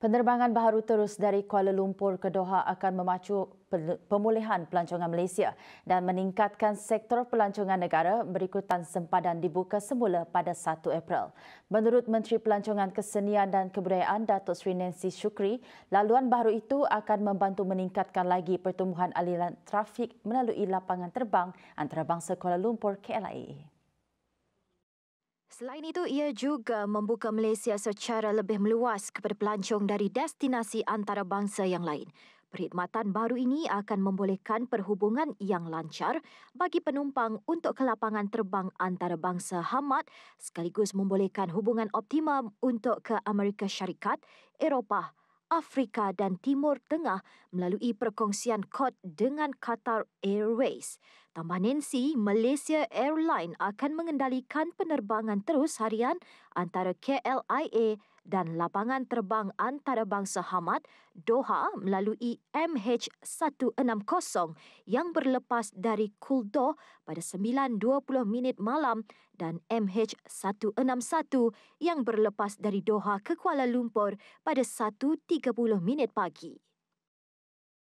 Penerbangan baru terus dari Kuala Lumpur ke Doha akan memacu pemulihan pelancongan Malaysia dan meningkatkan sektor pelancongan negara berikutan sempadan dibuka semula pada 1 April. Menurut Menteri Pelancongan Kesenian dan Kebudayaan Datuk Seri Nancy Shukri, laluan baru itu akan membantu meningkatkan lagi pertumbuhan aliran trafik melalui lapangan terbang antarabangsa Kuala Lumpur KLIA. E. Selain itu, ia juga membuka Malaysia secara lebih meluas kepada pelancong dari destinasi antarabangsa yang lain. Perkhidmatan baru ini akan membolehkan perhubungan yang lancar bagi penumpang untuk ke lapangan terbang antarabangsa Hamad sekaligus membolehkan hubungan optimum untuk ke Amerika Syarikat, Eropah Afrika dan Timur Tengah melalui perkongsian kod dengan Qatar Airways. Tambah Nancy, Malaysia Airline akan mengendalikan penerbangan terus harian antara KLIA dan lapangan terbang antarabangsa Hamad, Doha melalui MH160 yang berlepas dari Kuldo pada 9.20 minit malam dan MH161 yang berlepas dari Doha ke Kuala Lumpur pada 1.30 minit pagi.